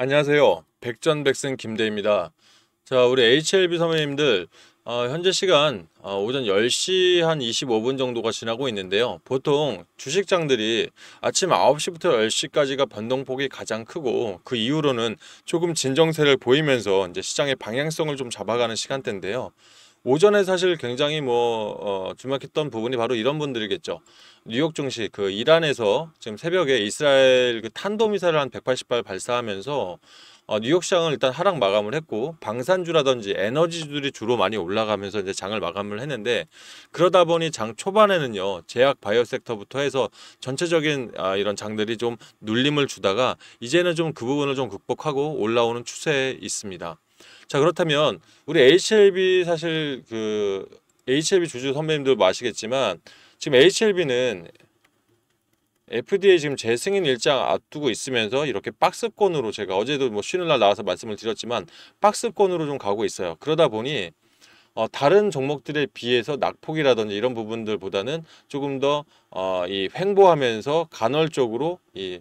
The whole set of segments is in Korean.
안녕하세요. 백전백승 김대입니다. 자, 우리 HLB 선배님들 어, 현재 시간 어, 오전 10시 한 25분 정도가 지나고 있는데요. 보통 주식장들이 아침 9시부터 10시까지가 변동폭이 가장 크고 그 이후로는 조금 진정세를 보이면서 이제 시장의 방향성을 좀 잡아가는 시간대인데요. 오전에 사실 굉장히 뭐 어, 주목했던 부분이 바로 이런 분들이겠죠. 뉴욕 증시 그 이란에서 지금 새벽에 이스라엘 그 탄도 미사를 한 180발 발사하면서 어, 뉴욕 시장은 일단 하락 마감을 했고 방산주라든지 에너지주들이 주로 많이 올라가면서 이제 장을 마감을 했는데 그러다 보니 장 초반에는요 제약 바이오 섹터부터 해서 전체적인 아, 이런 장들이 좀 눌림을 주다가 이제는 좀 그 부분을 좀 극복하고 올라오는 추세에 있습니다. 자 그렇다면 우리 HLB 사실 그 HLB 주주 선배님들 아시겠지만 지금 HLB는 FDA 지금 재승인 일장 앞두고 있으면서 이렇게 박스권으로 제가 어제도 뭐 쉬는 날 나와서 말씀을 드렸지만 박스권으로 좀 가고 있어요. 그러다 보니 어, 다른 종목들에 비해서 낙폭이라든지 이런 부분들보다는 조금 더이 어 횡보하면서 간헐적으로 이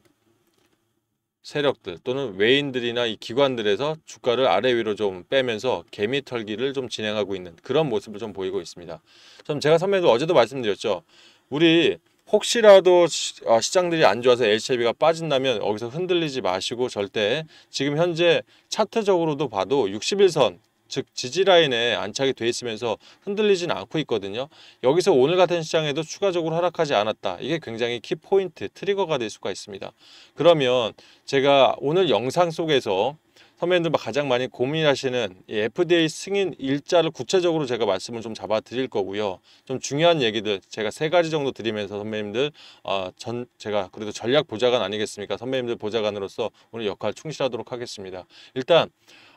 세력들 또는 외인들이나 이 기관들에서 주가를 아래 위로 좀 빼면서 개미 털기를 좀 진행하고 있는 그런 모습을 좀 보이고 있습니다. 좀 제가 선배도 어제도 말씀드렸죠. 우리 혹시라도 아, 시장들이 안 좋아서 HIV가 빠진다면 여기서 흔들리지 마시고 절대 지금 현재 차트적으로도 봐도 61선 즉 지지라인에 안착이 돼 있으면서 흔들리진 않고 있거든요. 여기서 오늘 같은 시장에도 추가적으로 하락하지 않았다. 이게 굉장히 키포인트, 트리거가 될 수가 있습니다. 그러면 제가 오늘 영상 속에서 선배님들 가장 많이 고민하시는 FDA 승인 일자를 구체적으로 제가 말씀을 좀 잡아 드릴 거고요. 좀 중요한 얘기들 제가 세 가지 정도 드리면서 선배님들 어, 전 제가 그래도 전략 보좌관 아니겠습니까? 선배님들 보좌관으로서 오늘 역할 충실하도록 하겠습니다. 일단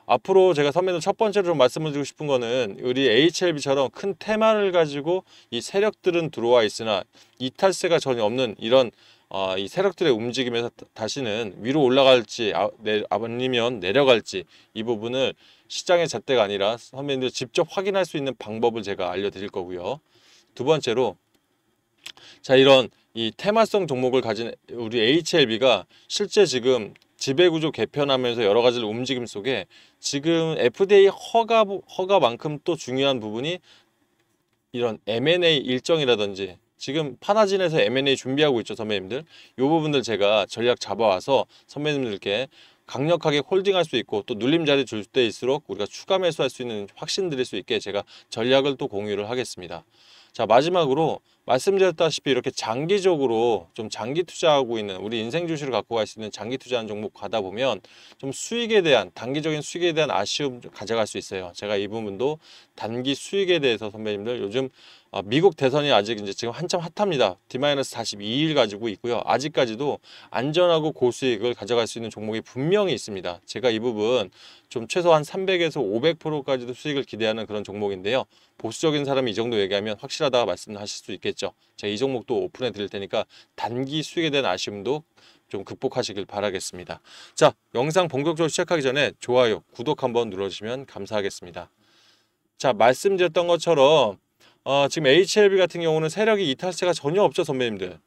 앞으로 제가 선배님 첫 번째로 좀말씀 드리고 싶은 거는 우리 HLB처럼 큰 테마를 가지고 이 세력들은 들어와 있으나 이탈세가 전혀 없는 이런 어, 이 세력들의 움직임에서 다시는 위로 올라갈지 아, 내, 아니면 내려갈지 이 부분을 시장의 잣대가 아니라 선배님들 직접 확인할 수 있는 방법을 제가 알려드릴 거고요. 두 번째로 자 이런 이 테마성 종목을 가진 우리 HLB가 실제 지금 지배구조 개편하면서 여러 가지 움직임 속에 지금 FDA 허가, 허가만큼 또 중요한 부분이 이런 M&A 일정이라든지 지금 파나진에서 M&A 준비하고 있죠 선배님들 이 부분들 제가 전략 잡아와서 선배님들께 강력하게 홀딩할 수 있고 또 눌림자리 줄 때일수록 우리가 추가 매수할 수 있는 확신 드릴 수 있게 제가 전략을 또 공유를 하겠습니다 자 마지막으로 말씀드렸다시피 이렇게 장기적으로 좀 장기 투자하고 있는 우리 인생 주식을 갖고 갈 수 있는 장기 투자한 종목 가다 보면 좀 수익에 대한 단기적인 수익에 대한 아쉬움 가져갈 수 있어요. 제가 이 부분도 단기 수익에 대해서 선배님들 요즘 어, 미국 대선이 아직 이제 지금 한참 핫합니다. D-42일 가지고 있고요. 아직까지도 안전하고 고수익을 가져갈 수 있는 종목이 분명히 있습니다. 제가 이 부분 좀 최소한 300에서 500%까지도 수익을 기대하는 그런 종목인데요. 보수적인 사람이 이 정도 얘기하면 확실하다 고 말씀하실 수 있겠죠. 있겠죠. 자, 이 종목도 오픈해 드릴 테니까 단기 수익에 대한 아쉬움도 좀 극복하시길 바라겠습니다. 자, 영상 본격적으로 시작하기 전에 좋아요, 구독 한번 눌러주시면 감사하겠습니다. 자, 말씀드렸던 것처럼 어, 지금 HLB 같은 경우는 세력이 이탈세가 전혀 없죠, 선배님들.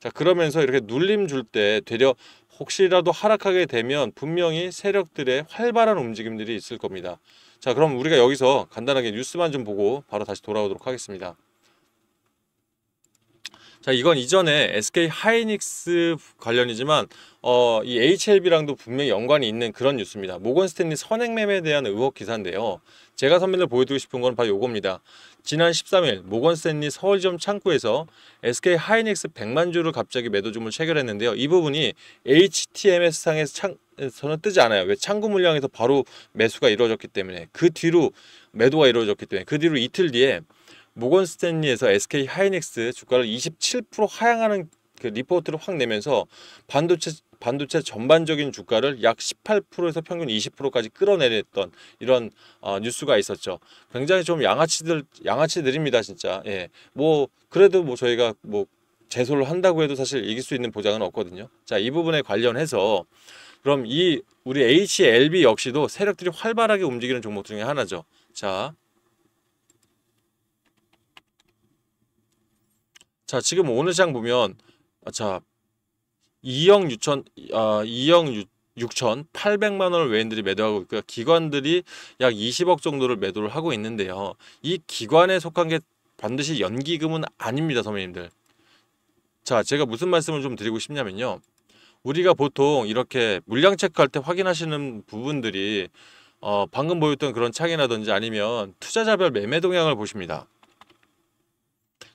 자, 그러면서 이렇게 눌림 줄 때 되려 혹시라도 하락하게 되면 분명히 세력들의 활발한 움직임들이 있을 겁니다. 자, 그럼 우리가 여기서 간단하게 뉴스만 좀 보고 바로 다시 돌아오도록 하겠습니다. 자, 이건 이전에 SK 하이닉스 관련이지만 어, 이 HLB랑도 분명히 연관이 있는 그런 뉴스입니다. 모건 스탠리 선행매매에 대한 의혹 기사인데요. 제가 선배들 보여드리고 싶은 건 바로 요겁니다. 지난 13일 모건 스탠리 서울점 창구에서 SK 하이닉스 100만 주를 갑자기 매도점을 체결했는데요. 이 부분이 HTMS 상에서 창, 저는 뜨지 않아요. 왜 창구 물량에서 바로 매수가 이루어졌기 때문에 그 뒤로 매도가 이루어졌기 때문에 그 뒤로 이틀 뒤에 모건 스탠리에서 SK 하이닉스 주가를 27% 하향하는 그 리포트를 확 내면서 반도체 반도체 전반적인 주가를 약 18%에서 평균 20%까지 끌어내렸던 이런 어, 뉴스가 있었죠. 굉장히 좀 양아치들 양아치들입니다, 진짜. 예. 뭐 그래도 뭐 저희가 뭐재소를 한다고 해도 사실 이길 수 있는 보장은 없거든요. 자, 이 부분에 관련해서 그럼 이 우리 HLB 역시도 세력들이 활발하게 움직이는 종목 중에 하나죠. 자, 자 지금 오늘 시장 보면 아, 자 2억 6천 아 2억 6 6 8백만 원을 외인들이 매도하고 있고요. 기관들이 약 20억 정도를 매도를 하고 있는데요. 이 기관에 속한 게 반드시 연기금은 아닙니다, 선배님들. 자, 제가 무슨 말씀을 좀 드리고 싶냐면요. 우리가 보통 이렇게 물량 체크할 때 확인하시는 부분들이 어, 방금 보였던 그런 차이라든지 아니면 투자자별 매매 동향을 보십니다.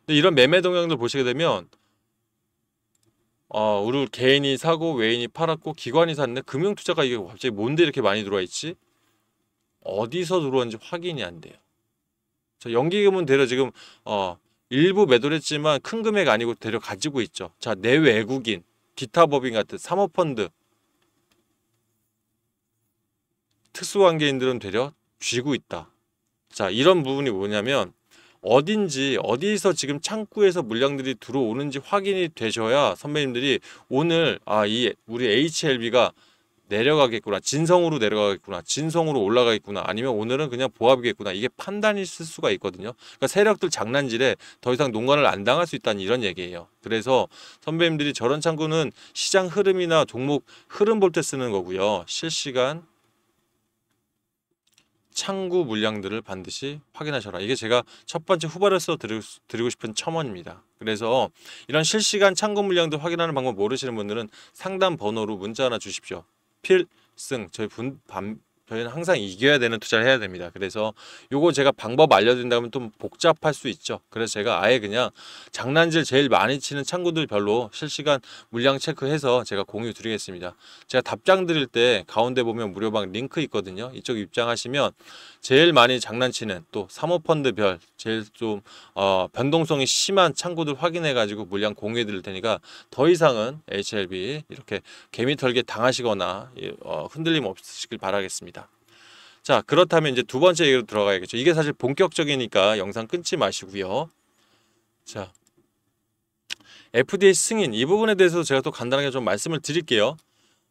이런 매매 동향들 보시게 되면 어, 우리 개인이 사고 외인이 팔았고 기관이 샀는데 금융 투자가 이게 갑자기 뭔데 이렇게 많이 들어와 있지? 어디서 들어는지 확인이 안 돼요. 자, 연기금은 대려 지금 어, 일부 매도를 했지만 큰 금액 아니고 대려 가지고 있죠. 자, 내외국인, 기타법인 같은 사모펀드 특수관계인들은 되려 쥐고 있다. 자, 이런 부분이 뭐냐면 어딘지 어디서 지금 창구에서 물량들이 들어오는지 확인이 되셔야 선배님들이 오늘 아 이 우리 HLB가 내려가겠구나 진성으로 내려가겠구나 진성으로 올라가겠구나 아니면 오늘은 그냥 보합이겠구나 이게 판단이 있을 수가 있거든요 그러니까 세력들 장난질에 더 이상 농간을 안 당할 수 있다는 이런 얘기예요 그래서 선배님들이 저런 창구는 시장 흐름이나 종목 흐름 볼 때 쓰는 거고요 실시간 창구 물량들을 반드시 확인하셔라. 이게 제가 첫 번째 후발에서 드리고 싶은 첨언입니다. 그래서 이런 실시간 창구 물량도 확인하는 방법 모르시는 분들은 상담 번호로 문자 하나 주십시오. 필승 저희 분, 반, 저희는 항상 이겨야 되는 투자를 해야 됩니다. 그래서 요거 제가 방법 알려드린다면 좀 복잡할 수 있죠. 그래서 제가 아예 그냥 장난질 제일 많이 치는 창구들 별로 실시간 물량 체크해서 제가 공유 드리겠습니다. 제가 답장 드릴 때 가운데 보면 무료방 링크 있거든요. 이쪽 입장하시면 제일 많이 장난치는 또 사모펀드별 제일 좀 어, 변동성이 심한 창구들 확인해 가지고 물량 공유해 드릴 테니까 더 이상은 HLB 이렇게 개미털게 당하시거나 어, 흔들림 없으시길 바라겠습니다. 자 그렇다면 이제 두 번째 얘기로 들어가야겠죠. 이게 사실 본격적이니까 영상 끊지 마시고요. 자 FDA 승인 이 부분에 대해서 제가 또 간단하게 좀 말씀을 드릴게요.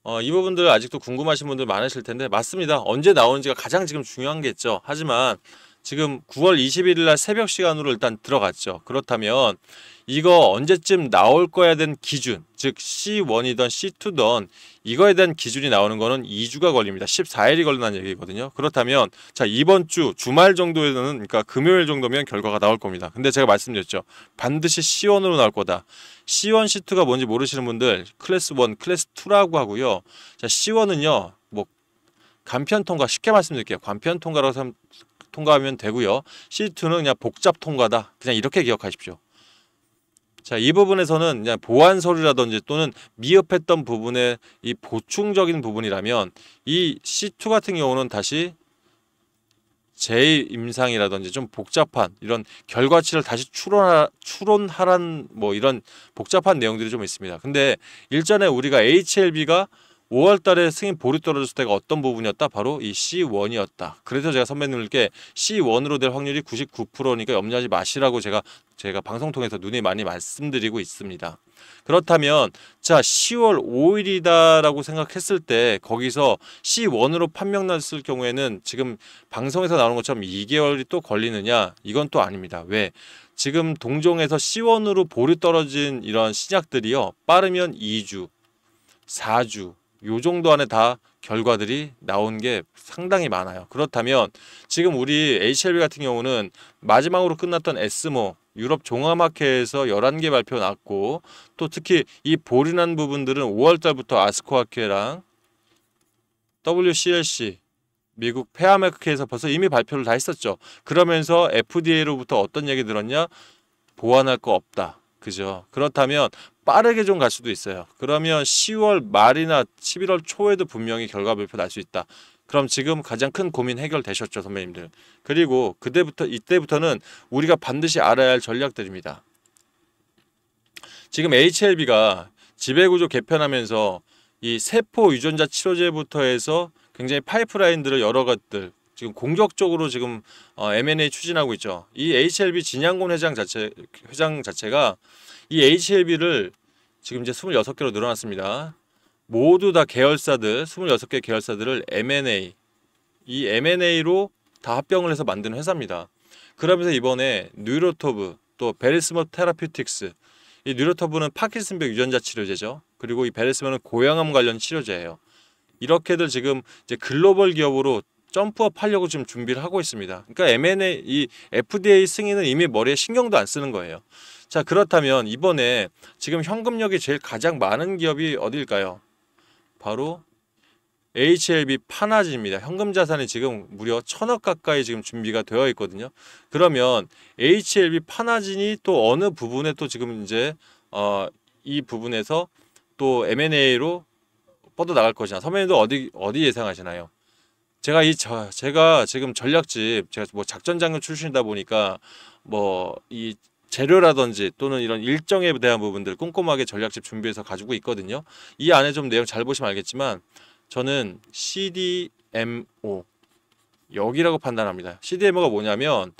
어, 이 부분들 아직도 궁금하신 분들 많으실 텐데 맞습니다. 언제 나오는지가 가장 지금 중요한 게 있죠. 하지만 지금 9월 21일 날 새벽 시간으로 일단 들어갔죠. 그렇다면 이거 언제쯤 나올 거야 된 기준, 즉 C1이든 C2든 이거에 대한 기준이 나오는 거는 2주가 걸립니다. 14일이 걸린다는 얘기거든요. 그렇다면 자, 이번 주 주말 정도에는 그러니까 금요일 정도면 결과가 나올 겁니다. 근데 제가 말씀드렸죠. 반드시 C1으로 나올 거다. C1, C2가 뭔지 모르시는 분들 클래스 1, 클래스 2라고 하고요. 자, C1은요. 뭐 간편 통과 쉽게 말씀드릴게요. 간편 통과라고 통과하면 되고요. C2는 그냥 복잡 통과다. 그냥 이렇게 기억하십시오. 자, 이 부분에서는 그냥 보안 서류라든지 또는 미흡했던 부분의 이 보충적인 부분이라면 이 C2 같은 경우는 다시 제임상이라든지좀 복잡한 이런 결과치를 다시 추론하, 추론하란 뭐 이런 복잡한 내용들이 좀 있습니다. 근데 일전에 우리가 HLB가 5월 달에 승인 보류 떨어졌을 때가 어떤 부분이었다? 바로 이 C1이었다. 그래서 제가 선배님들께 C1으로 될 확률이 99%니까 염려하지 마시라고 제가 제가 방송 통해서 눈에 많이 말씀드리고 있습니다. 그렇다면 자 10월 5일이다라고 생각했을 때 거기서 C1으로 판명났을 경우에는 지금 방송에서 나오는 것처럼 2개월이 또 걸리느냐 이건 또 아닙니다. 왜? 지금 동종에서 C1으로 보류 떨어진 이런 신약들이요 빠르면 2주, 4주, 요 정도 안에 다 결과들이 나온 게 상당히 많아요. 그렇다면 지금 우리 HLB 같은 경우는 마지막으로 끝났던 에스모 유럽 종합학회에서 11개 발표 났고 또 특히 이볼류난 부분들은 5월달부터 아스코 학회랑 WCLC 미국 페아메크에서 벌써 이미 발표를 다 했었죠. 그러면서 FDA로부터 어떤 얘기 들었냐? 보완할 거 없다. 그죠? 그렇다면 빠르게 좀 갈 수도 있어요. 그러면 10월 말이나 11월 초에도 분명히 결과 발표 날 수 있다. 그럼 지금 가장 큰 고민 해결되셨죠, 선배님들. 그리고 그때부터 이때부터는 우리가 반드시 알아야 할 전략들입니다. 지금 HLB가 지배구조 개편하면서 이 세포 유전자 치료제부터 해서 굉장히 파이프라인들을 여러 것들 지금 공격적으로 지금 어, M&A 추진하고 있죠. 이 HLB 진양곤 회장 자체 회장 자체가 이 HLB를 지금 이제 26개로 늘어났습니다. 모두 다 계열사들 26개 계열사들을 M&A 이 M&A로 다 합병을 해서 만든 회사입니다. 그러면서 이번에 뉴로토브 또 베리스모 테라퓨틱스 이 뉴로토브는 파킨슨병 유전자 치료제죠. 그리고 이 베리스모는 고양암 관련 치료제예요. 이렇게들 지금 이제 글로벌 기업으로 점프업 하려고 지금 준비를 하고 있습니다. 그러니까 M&A FDA 승인은 이미 머리에 신경도 안 쓰는 거예요. 자 그렇다면 이번에 지금 현금력이 제일 가장 많은 기업이 어디일까요? 바로 HLB 파나지입니다. 현금 자산이 지금 무려 천억 가까이 지금 준비가 되어 있거든요. 그러면 HLB 파나진이 또 어느 부분에 또 지금 이제 어, 이 부분에서 또 M&A로 뻗어 나갈 것이냐. 선배님도 어디 어디 예상하시나요? 제가 이 저, 제가 지금 전략집 제가 뭐 작전 장교 출신이다 보니까 뭐 이 재료라든지 또는 이런 일정에 대한 부분들 꼼꼼하게 전략집 준비해서 가지고 있거든요. 이 안에 좀 내용 잘 보시면 알겠지만 저는 CDMO 여기라고 판단합니다. CDMO가 뭐냐면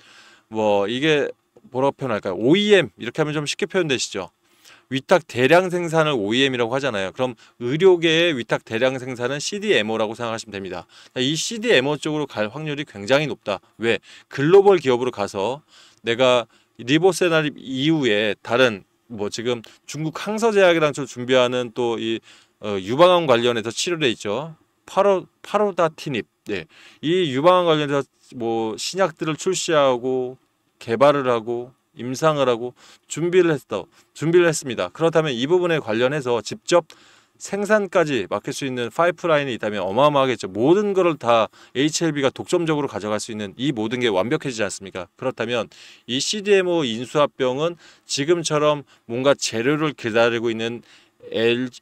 뭐 이게 뭐라고 표현할까요? OEM 이렇게 하면 좀 쉽게 표현되시죠. 위탁 대량 생산을 OEM이라고 하잖아요. 그럼 의료계의 위탁 대량 생산은 CDMO라고 생각하시면 됩니다. 이 CDMO 쪽으로 갈 확률이 굉장히 높다. 왜? 글로벌 기업으로 가서 내가 리보세나립 이후에 다른 뭐 지금 중국 항서제약이랑 좀 준비하는 또 이 어, 유방암 관련해서 치료돼 있죠. 파로 파로다티닙. 네. 이 유방암 관련해서 뭐 신약들을 출시하고 개발을 하고 임상을 하고 준비를 했다. 준비를 했습니다. 그렇다면 이 부분에 관련해서 직접 생산까지 맡길 수 있는 파이프라인이 있다면 어마어마하겠죠. 모든 거를 다 HLB가 독점적으로 가져갈 수 있는 이 모든 게 완벽해지지 않습니까? 그렇다면 이 CDMO 인수합병은 지금처럼 뭔가 재료를 기다리고 있는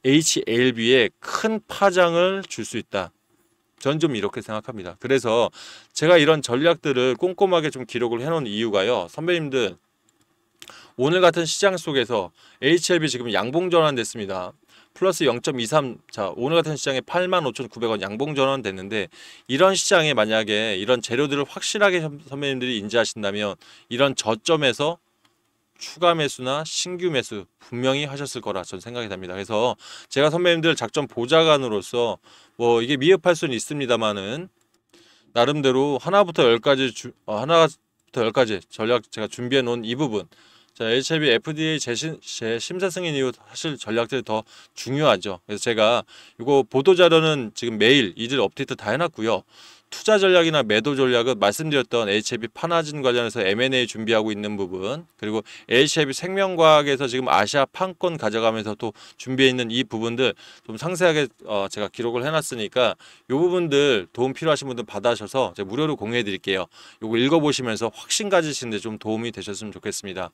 HLB에 큰 파장을 줄 수 있다. 전 좀 이렇게 생각합니다. 그래서 제가 이런 전략들을 꼼꼼하게 좀 기록을 해놓은 이유가요. 선배님들 오늘 같은 시장 속에서 HLB 지금 양봉 전환됐습니다. 플러스 0.23 자 오늘 같은 시장에 85,900원 양봉 전환됐는데 이런 시장에 만약에 이런 재료들을 확실하게 선배님들이 인지하신다면 이런 저점에서 추가 매수나 신규 매수 분명히 하셨을 거라 전 생각이 됩니다 그래서 제가 선배님들 작전 보좌관으로서 뭐 이게 미흡할 수는 있습니다만은 나름대로 하나부터 열까지 주, 어, 하나부터 열까지 전략 제가 준비해 놓은 이 부분 자, HIV FDA 재심, 재심사 승인 이후 사실 전략들이 더 중요하죠. 그래서 제가 이거 보도자료는 지금 매일 이들 업데이트 다 해놨고요. 투자 전략이나 매도 전략은 말씀드렸던 HIB 판화진 관련해서 M&A 준비하고 있는 부분 그리고 HIB 생명과학에서 지금 아시아 판권 가져가면서 또 준비해 있는 이 부분들 좀 상세하게 어 제가 기록을 해놨으니까 이 부분들 도움 필요하신 분들 받아셔서 제가 무료로 공유해 드릴게요. 이거 읽어보시면서 확신 가지시는데 좀 도움이 되셨으면 좋겠습니다.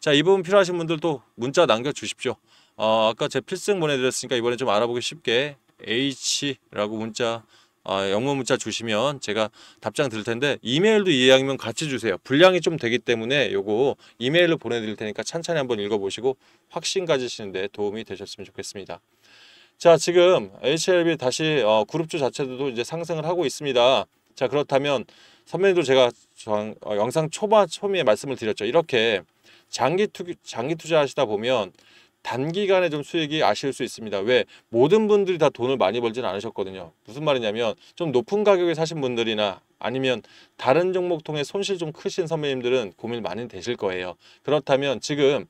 자 이 부분 필요하신 분들 또 문자 남겨주십시오. 어, 아까 제 필승 보내드렸으니까 이번에 좀 알아보기 쉽게 H라고 문자 아, 영문 문자 주시면 제가 답장 드릴 텐데 이메일도 이왕이면 같이 주세요. 분량이 좀 되기 때문에 요거 이메일로 보내드릴 테니까 찬찬히 한번 읽어보시고 확신 가지시는데 도움이 되셨으면 좋겠습니다. 자 지금 HLB 다시 어, 그룹주 자체도 이제 상승을 하고 있습니다. 자 그렇다면 선배님도 제가 저, 어, 영상 초반 초미에 말씀을 드렸죠. 이렇게 장기 투 장기 투자하시다 보면 단기간에 좀 수익이 아쉬울 수 있습니다. 왜? 모든 분들이 다 돈을 많이 벌지는 않으셨거든요. 무슨 말이냐면 좀 높은 가격에 사신 분들이나 아니면 다른 종목 통해 손실 좀 크신 선배님들은 고민 많이 되실 거예요. 그렇다면 지금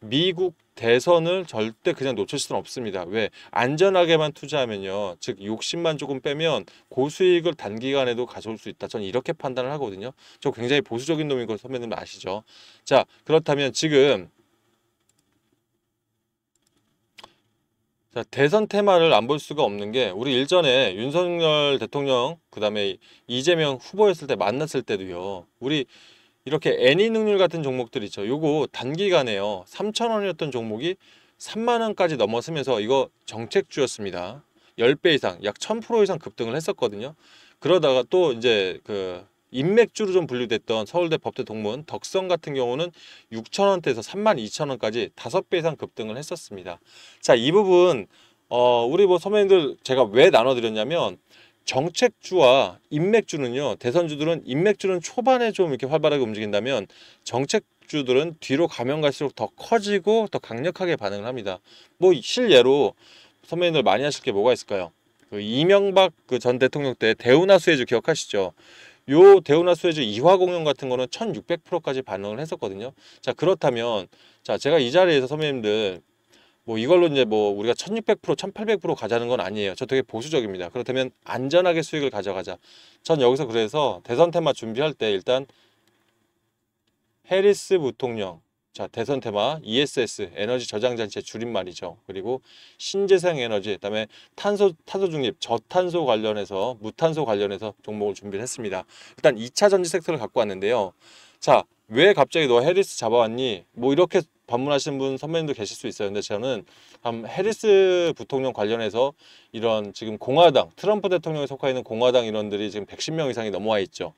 미국 대선을 절대 그냥 놓칠 수는 없습니다. 왜? 안전하게만 투자하면요. 즉 욕심만 조금 빼면 고수익을 단기간에도 가져올 수 있다. 저는 이렇게 판단을 하거든요. 저 굉장히 보수적인 놈인 걸 선배님 아시죠? 자 그렇다면 지금 자, 대선 테마를 안 볼 수가 없는 게 우리 일전에 윤석열 대통령 그다음에 이재명 후보였을 때 만났을 때도요. 우리 이렇게 애니 능률 같은 종목들 있죠. 요거 단기간에요. 3천원이었던 종목이 3만원까지 넘어서면서 이거 정책주였습니다. 10배 이상, 약 1000% 이상 급등을 했었거든요. 그러다가 또 이제 그 인맥주로 좀 분류됐던 서울대 법대 동문 덕성 같은 경우는 6천원대에서 3만 2천원까지 5배 이상 급등을 했었습니다. 자, 이 부분 어, 우리 뭐 선배님들 제가 왜 나눠드렸냐면 정책주와 인맥주는요. 대선주들은 인맥주는 초반에 좀 이렇게 활발하게 움직인다면 정책주들은 뒤로 가면 갈수록 더 커지고 더 강력하게 반응을 합니다. 뭐 실례로 선배님들 많이 하실 게 뭐가 있을까요? 그 이명박 그 전 대통령 때 대우나 수혜주 기억하시죠? 요 대우나 수혜주 이화 공연 같은 거는 1600%까지 반응을 했었거든요. 자, 그렇다면 자, 제가 이 자리에서 선배님들 뭐 이걸로 이제 뭐 우리가 1600% 1800% 가자는 건 아니에요. 저 되게 보수적입니다. 그렇다면 안전하게 수익을 가져가자. 전 여기서 그래서 대선 테마 준비할 때 일단 해리스 부통령 자, 대선 테마 ESS 에너지 저장 장치 줄임말이죠. 그리고 신재생 에너지, 그다음에 탄소 탄소 중립, 저탄소 관련해서 무탄소 관련해서 종목을 준비 했습니다. 일단 2차 전지 섹터를 갖고 왔는데요. 자, 왜 갑자기 너 해리스 잡아왔니? 뭐 이렇게 방문하신분 선배님도 계실 수 있어요. 근데 저는 한 해리스 부통령 관련해서 이런 지금 공화당, 트럼프 대통령에 속해 있는 공화당 인원들이 지금 110명 이상이 넘어와 있죠.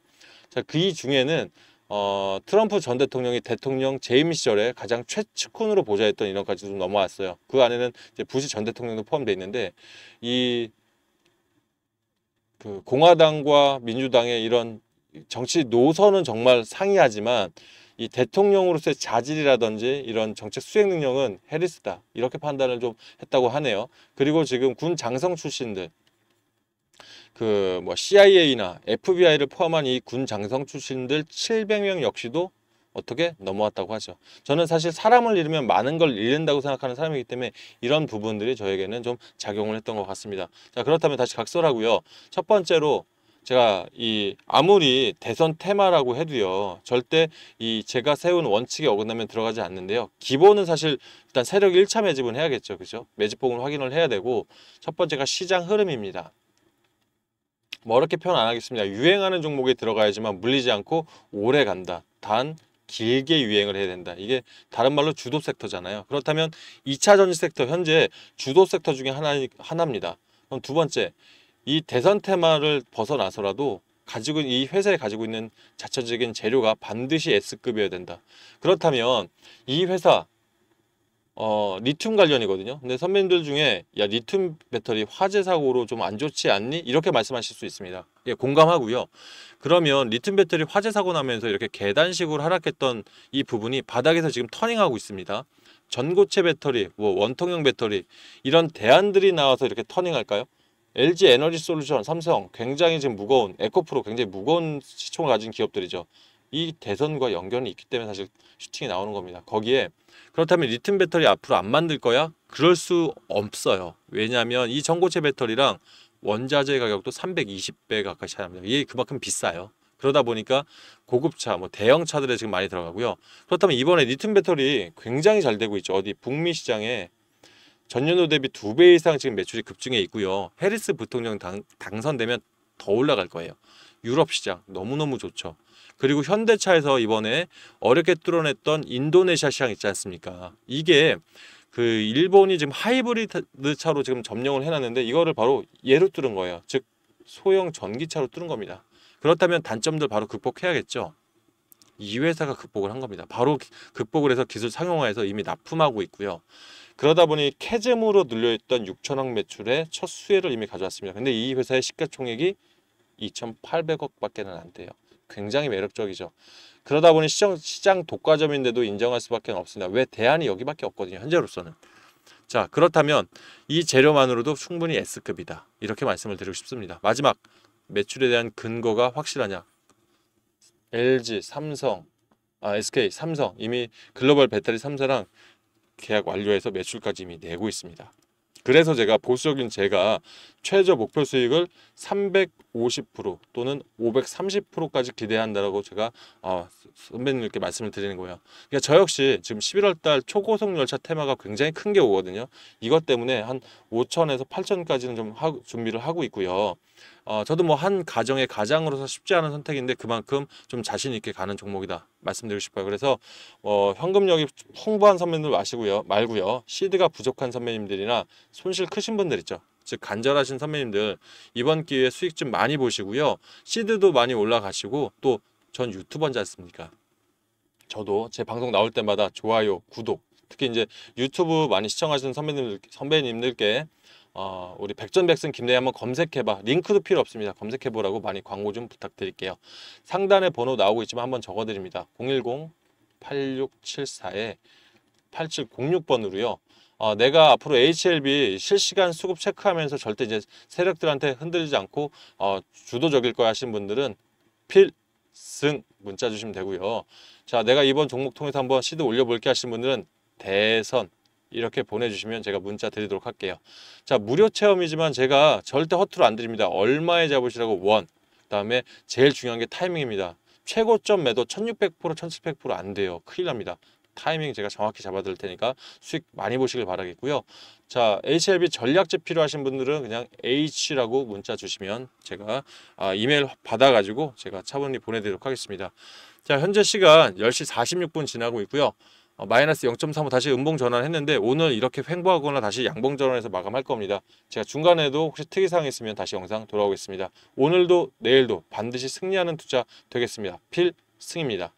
자, 그 중에는 어, 트럼프 전 대통령이 대통령 재임 시절에 가장 최측근으로 보좌했던 인원까지 좀 넘어왔어요. 그 안에는 이제 부시 전 대통령도 포함되어 있는데 이그 공화당과 민주당의 이런 정치 노선은 정말 상이하지만 이 대통령으로서의 자질이라든지 이런 정책 수행 능력은 해리스다 이렇게 판단을 좀 했다고 하네요. 그리고 지금 군 장성 출신들 그뭐 CIA나 FBI를 포함한 이 군 장성 출신들 700명 역시도 어떻게 넘어왔다고 하죠. 저는 사실 사람을 잃으면 많은 걸 잃는다고 생각하는 사람이기 때문에 이런 부분들이 저에게는 좀 작용을 했던 것 같습니다. 자 그렇다면 다시 각설하고요. 첫 번째로 제가 이 아무리 대선 테마라고 해도요 절대 이 제가 세운 원칙에 어긋나면 들어가지 않는데요 기본은 사실 일단 세력 1차 매집은 해야겠죠 그죠 매집폭을 확인을 해야 되고 첫 번째가 시장 흐름입니다 뭐이렇게 표현 안 하겠습니다. 유행하는 종목에 들어가야지만 물리지 않고 오래 간다. 단 길게 유행을 해야 된다. 이게 다른 말로 주도 섹터잖아요. 그렇다면 2차 전지 섹터 현재 주도 섹터 중에 하나, 하나입니다. 그럼 두 번째, 이 대선 테마를 벗어나서라도 가지고 이 회사에 가지고 있는 자체적인 재료가 반드시 S급이어야 된다. 그렇다면 이 회사 어, 리튬 관련이거든요. 근데 선배님들 중에 야 리튬 배터리 화재 사고로 좀 안 좋지 않니? 이렇게 말씀하실 수 있습니다. 예, 공감하고요. 그러면 리튬 배터리 화재 사고 나면서 이렇게 계단식으로 하락했던 이 부분이 바닥에서 지금 터닝하고 있습니다. 전고체 배터리, 뭐 원통형 배터리 이런 대안들이 나와서 이렇게 터닝할까요? LG 에너지 솔루션, 삼성 굉장히 지금 무거운 에코프로 굉장히 무거운 시총을 가진 기업들이죠. 이 대선과 연결이 있기 때문에 사실 슈팅이 나오는 겁니다. 거기에 그렇다면 리튬 배터리 앞으로 안 만들 거야? 그럴 수 없어요. 왜냐하면 이 전고체 배터리랑 원자재 가격도 320배 가까이 차이 납니다. 이게 그만큼 비싸요. 그러다 보니까 고급차, 뭐 대형차들에 지금 많이 들어가고요. 그렇다면 이번에 리튬 배터리 굉장히 잘 되고 있죠. 어디 북미 시장에 전년도 대비 두 배 이상 지금 매출이 급증해 있고요. 해리스 부통령 당, 당선되면 더 올라갈 거예요. 유럽 시장 너무너무 좋죠. 그리고 현대차에서 이번에 어렵게 뚫어냈던 인도네시아 시장 있지 않습니까? 이게 그 일본이 지금 하이브리드 차로 지금 점령을 해놨는데 이거를 바로 예로 뚫은 거예요. 즉 소형 전기차로 뚫은 겁니다. 그렇다면 단점들 바로 극복해야겠죠. 이 회사가 극복을 한 겁니다. 바로 극복을 해서 기술 상용화해서 이미 납품하고 있고요. 그러다 보니 캐즘으로 눌려있던 6천억 매출의 첫 수혜를 이미 가져왔습니다. 근데 이 회사의 시가총액이 2,800억밖에는 안 돼요. 굉장히 매력적이죠. 그러다 보니 시장, 시장 독과점인데도 인정할 수밖에 없습니다. 왜 대안이 여기밖에 없거든요. 현재로서는. 자 그렇다면 이 재료만으로도 충분히 S급이다. 이렇게 말씀을 드리고 싶습니다. 마지막 매출에 대한 근거가 확실하냐? LG, 삼성, 아, SK, 삼성 이미 글로벌 배터리 3사랑 계약 완료해서 매출까지 이미 내고 있습니다. 그래서 제가 보수적인 제가 최저 목표 수익을 350% 또는 530%까지 기대한다라고 제가 어, 선배님께 말씀을 드리는 거예요. 그러니까 저 역시 지금 11월 달 초고속 열차 테마가 굉장히 큰 게 오거든요. 이것 때문에 한 5천에서 8천까지는 좀 하, 준비를 하고 있고요. 어, 저도 뭐 한 가정의 가장으로서 쉽지 않은 선택인데 그만큼 좀 자신 있게 가는 종목이다 말씀드리고 싶어요. 그래서 어, 현금력이 풍부한 선배님들 마시고요 말고요 시드가 부족한 선배님들이나 손실 크신 분들 있죠. 즉 간절하신 선배님들 이번 기회에 수익 좀 많이 보시고요 시드도 많이 올라가시고 또 전 유튜버인지 않습니까? 저도 제 방송 나올 때마다 좋아요, 구독 특히 이제 유튜브 많이 시청하시는 선배님들, 선배님들께 어, 우리 백전백승 김대희 한번 검색해봐. 링크도 필요 없습니다. 검색해보라고 많이 광고 좀 부탁드릴게요. 상단에 번호 나오고 있지만 한번 적어드립니다. 010-8674-8706번으로요. 어, 내가 앞으로 HLB 실시간 수급 체크하면서 절대 이제 세력들한테 흔들리지 않고 어, 주도적일 거야 하신 분들은 필승 문자 주시면 되고요. 자, 내가 이번 종목 통해서 한번 시도 올려볼게 하신 분들은 대선 이렇게 보내주시면 제가 문자 드리도록 할게요. 자 무료 체험이지만 제가 절대 허투루 안 드립니다. 얼마에 잡으시라고 원. 그다음에 제일 중요한 게 타이밍입니다. 최고점 매도 1600% 1700%안 돼요. 큰일 납니다. 타이밍 제가 정확히 잡아드릴 테니까 수익 많이 보시길 바라겠고요. 자, HLB 전략집 필요하신 분들은 그냥 H라고 문자 주시면 제가 아, 이메일 받아가지고 제가 차분히 보내드리도록 하겠습니다. 자, 현재 시간 10시 46분 지나고 있고요. 어, 마이너스 0.35 다시 음봉 전환했는데 오늘 이렇게 횡보하거나 다시 양봉 전환해서 마감할 겁니다. 제가 중간에도 혹시 특이사항 있으면 다시 영상 돌아오겠습니다. 오늘도 내일도 반드시 승리하는 투자 되겠습니다. 필 승입니다.